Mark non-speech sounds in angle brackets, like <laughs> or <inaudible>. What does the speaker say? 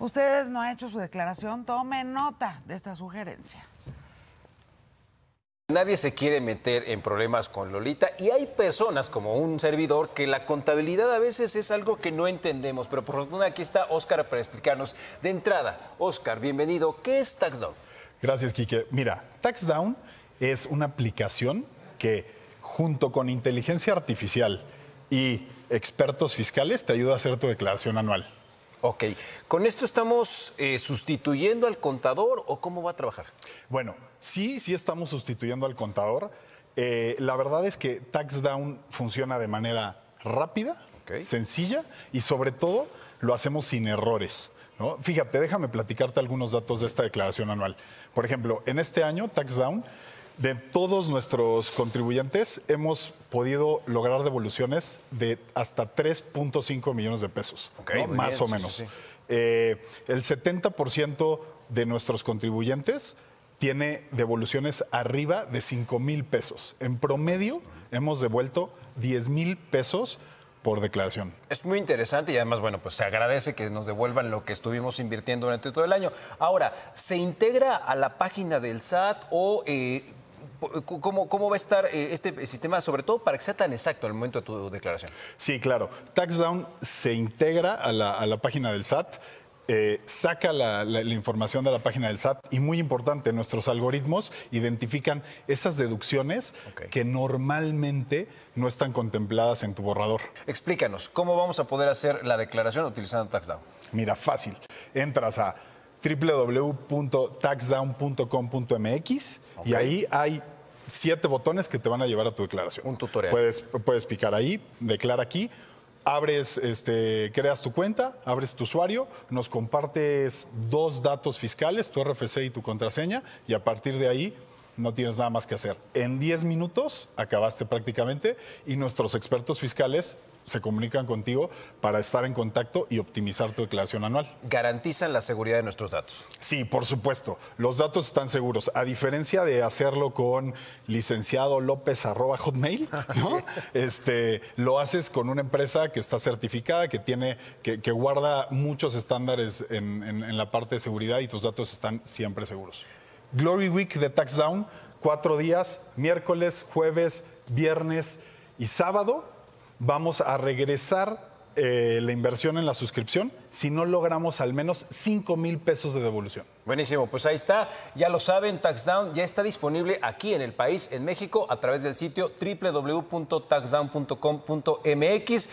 Usted no ha hecho su declaración, tome nota de esta sugerencia. Nadie se quiere meter en problemas con Lolita y hay personas como un servidor que la contabilidad a veces es algo que no entendemos, pero por fortuna aquí está Oscar para explicarnos. De entrada, Oscar, bienvenido. ¿Qué es TaxDown? Gracias, Quique. Mira, TaxDown es una aplicación que junto con inteligencia artificial y expertos fiscales te ayuda a hacer tu declaración anual. Ok, ¿con esto estamos eh, sustituyendo al contador o cómo va a trabajar? Bueno, sí, sí estamos sustituyendo al contador. Eh, la verdad es que TaxDown funciona de manera rápida, sencilla y sobre todo lo hacemos sin errores. ¿no? Fíjate, déjame platicarte algunos datos de esta declaración anual. Por ejemplo, en este año, TaxDown de todos nuestros contribuyentes hemos podido lograr devoluciones de hasta 3.5 millones de pesos, más o menos. Eh, el 70% de nuestros contribuyentes tiene devoluciones arriba de 5 mil pesos. En promedio hemos devuelto 10 mil pesos por declaración. Es muy interesante y además, bueno, pues se agradece que nos devuelvan lo que estuvimos invirtiendo durante todo el año. Ahora, ¿se integra a la página del SAT o eh, eh, ¿Cómo, ¿Cómo, va a estar eh, este sistema, sobre todo para que sea tan exacto al momento de tu declaración? Sí, claro. TaxDown se integra a la, página del SAT. Eh, saca la, información de la página del SAT y muy importante, nuestros algoritmos identifican esas deducciones que normalmente no están contempladas en tu borrador. Explícanos, ¿cómo vamos a poder hacer la declaración utilizando TaxDown? Mira, fácil. Entras a www.taxdown.com.mx y ahí hay siete botones que te van a llevar a tu declaración. Un tutorial. Puedes, picar ahí, declara aquí, abres, este, creas tu cuenta, abres tu usuario, nos compartes dos datos fiscales, tu RFC y tu contraseña, y a partir de ahí no tienes nada más que hacer. En 10 minutos acabaste prácticamente y nuestros expertos fiscales se comunican contigo para estar en contacto y optimizar tu declaración anual. ¿Garantizan la seguridad de nuestros datos? Sí, por supuesto. Los datos están seguros. A diferencia de hacerlo con licenciado López arroba hotmail, <laughs> este, lo haces con una empresa que está certificada, que tiene, que, guarda muchos estándares en la parte de seguridad y tus datos están siempre seguros. Glory Week de Taxdown, cuatro días, miércoles, jueves, viernes y sábado. Vamos a regresar eh, la inversión en la suscripción si no logramos al menos 5 mil pesos de devolución. Buenísimo, pues ahí está, ya lo saben, TaxDown ya está disponible aquí en el país, en México, a través del sitio www.taxdown.com.mx.